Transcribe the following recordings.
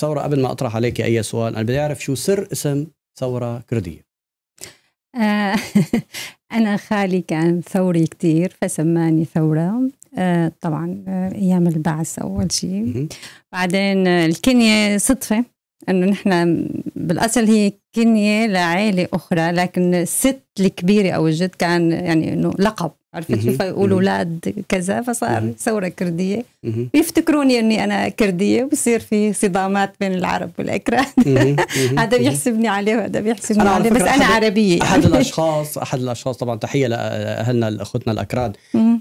ثوره قبل ما اطرح عليك اي سؤال انا بدي اعرف شو سر اسم ثوره كرديه آه، انا خالي كان ثوري كثير فسماني ثوره آه، طبعا آه، ايام البعث اول شيء بعدين الكنيه صدفه انه نحن بالاصل هي كنيه لعائله اخرى لكن الست الكبيره او الجد كان يعني انه لقب عرفت كيف يقولوا اولاد كذا فصار ثوره كرديه بيفتكروني اني انا كرديه وبصير في صدامات بين العرب والاكراد هذا بيحسبني عليه وهذا بيحسبني عليه بس انا عربيه احد الاشخاص احد الاشخاص طبعا تحيه لاهلنا لاخوتنا الاكراد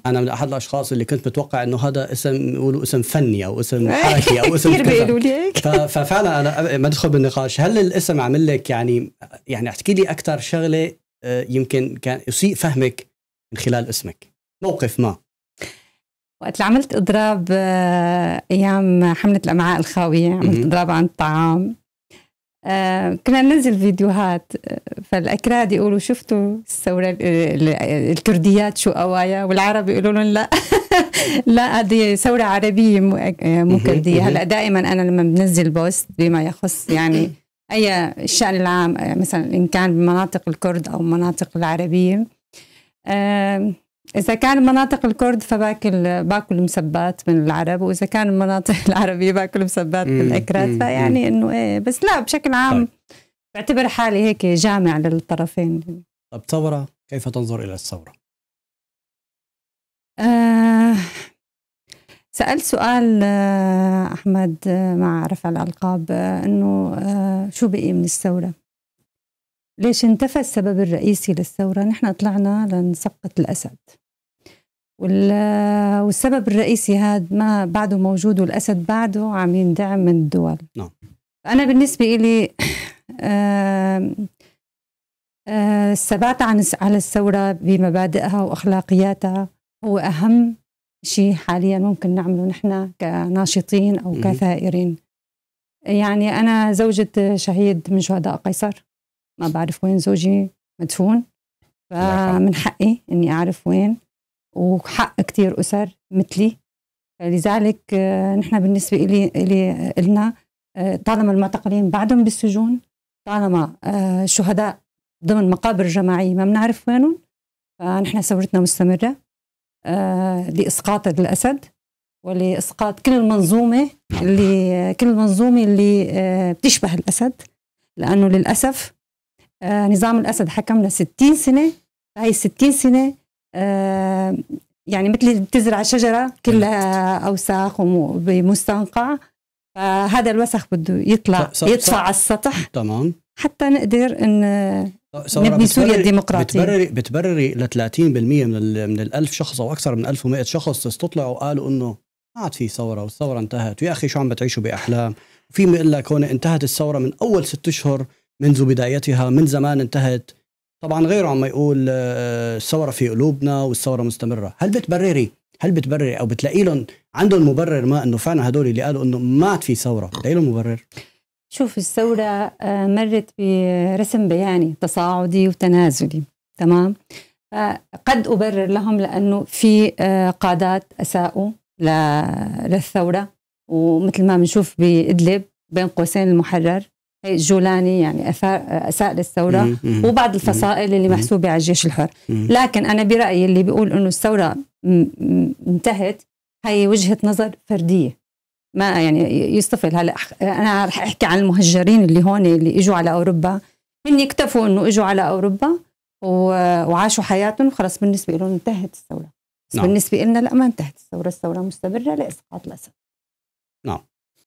انا من احد الاشخاص اللي كنت متوقع انه هذا اسم يقولوا اسم فني او اسم حركي او اسم كثير بيقولوا لي هيك ففعلا انا ما ادخل بالنقاش هل الاسم عامل لك يعني يعني احكي لي اكثر شغله آه، يمكن كان يسيء فهمك من خلال اسمك موقف ما وقت اللي عملت اضراب آه، ايام حمله الامعاء الخاويه عملت اضراب عن الطعام آه كنا ننزل فيديوهات آه، فالاكراد يقولوا شفتوا الثوره الكرديات شو قوايا والعرب يقولوا لهم لا لا هذه ثوره عربيه مو آه، كرديه هلا دائما انا لما بنزل بوست بما يخص يعني اي الشان العام مثلا ان كان بمناطق الكرد او مناطق العربيه إذا كان مناطق الكرد فباكل باكل مسبات من العرب وإذا كان المناطق العربية باكل مسبات من الأكراد فيعني إنه إيه بس لا بشكل عام طيب. بعتبر حالي هيك جامع للطرفين طب ثورة كيف تنظر إلى الثورة؟ آه سألت سؤال آه، أحمد آه، مع رفع الألقاب آه، أنه شو بقي من الثورة ليش انتفى السبب الرئيسي للثورة نحن طلعنا لنسقط الأسد والسبب الرئيسي هذا ما بعده موجود والأسد بعده عم يندعم من الدول نعم أنا بالنسبة إلي الثبات عن على الثورة بمبادئها وأخلاقياتها هو أهم شيء حاليا ممكن نعمله نحن كناشطين أو كثائرين يعني أنا زوجة شهيد من شهداء قيصر ما بعرف وين زوجي مدفون فمن حقي اني اعرف وين وحق كتير اسر مثلي لذلك آه، نحن بالنسبه الي الي النا آه، طالما المعتقلين بعدهم بالسجون طالما الشهداء آه، ضمن مقابر جماعيه ما بنعرف وينهم فنحن ثورتنا مستمره لاسقاط الاسد ولاسقاط كل المنظومه اللي كل المنظومه اللي بتشبه الاسد لانه للاسف آه، نظام الأسد حكمنا 60 سنة هاي 60 سنة آه، يعني مثل بتزرع شجرة كلها أوساخ بمستنقع فهذا الوسخ بده يطلع يطفى على السطح تمام حتى نقدر ان نبني سوريا الديمقراطيه بتبرري بتبرري ل 30% من ال من ال 1000 شخص او اكثر من 1100 شخص استطلعوا وقالوا انه ما عاد في ثوره والثوره انتهت ويا اخي شو عم بتعيشوا باحلام في بيقول لك هون انتهت الثوره من اول ست اشهر منذ بدايتها من زمان انتهت طبعا غيره عم يقول الثوره آه، في قلوبنا والثوره مستمره هل بتبرري هل بتبرري او بتلاقي لهم عندهم مبرر ما انه فعلا هدول اللي قالوا انه ما عاد في ثوره بتلاقي لهم مبرر شوف الثوره آه، مرت برسم بياني تصاعدي وتنازلي تمام آه، قد ابرر لهم لانه في قادات اساءوا للثوره ومثل ما بنشوف بادلب بين قوسين المحرر جولاني يعني اساء للثوره وبعض الفصائل اللي محسوبه على الجيش الحر لكن انا برايي اللي بيقول انه الثوره انتهت هي وجهه نظر فرديه ما يعني يستفل هلا انا رح احكي عن المهجرين اللي هون اللي اجوا على اوروبا هن اكتفوا انه اجوا على اوروبا وعاشوا حياتهم وخلص بالنسبه لهم انتهت الثوره نعم. بالنسبه لنا لا ما انتهت الثوره الثوره مستمره لاسقاط الاسد نعم